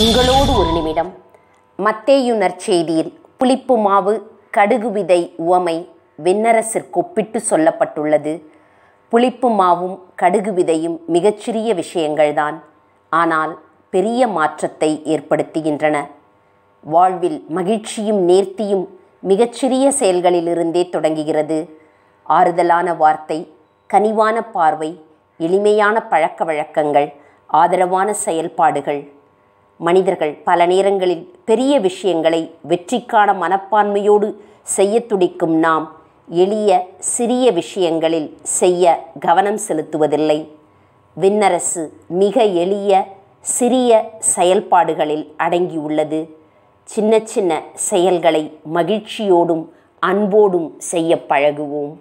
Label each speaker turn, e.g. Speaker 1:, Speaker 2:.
Speaker 1: உங்களோடு ஒரு நிமிடம் மத்தேயுணர் செய்தியில் புளிப்பு மாவு கடுகு விதை உவமை ஒப்பிட்டு சொல்லப்பட்டுள்ளது புளிப்பு மாவும் கடுகு விதையும் மிகச்சிறிய விஷயங்கள்தான் ஆனால் பெரிய மாற்றத்தை ஏற்படுத்துகின்றன வாழ்வில் மகிழ்ச்சியும் நேர்த்தியும் மிகச்சிறிய செயல்களிலிருந்தே தொடங்குகிறது ஆறுதலான வார்த்தை கனிவான பார்வை எளிமையான பழக்க வழக்கங்கள் ஆதரவான செயல்பாடுகள் மனிதர்கள் பல நேரங்களில் பெரிய விஷயங்களை வெற்றிக்கான மனப்பான்மையோடு செய்ய துடிக்கும் நாம் எளிய சிறிய விஷயங்களில் செய்ய கவனம் செலுத்துவதில்லை விண்ணரசு மிக எளிய சிறிய செயல்பாடுகளில் அடங்கியுள்ளது சின்ன சின்ன செயல்களை மகிழ்ச்சியோடும் அன்போடும் செய்ய பழகுவோம்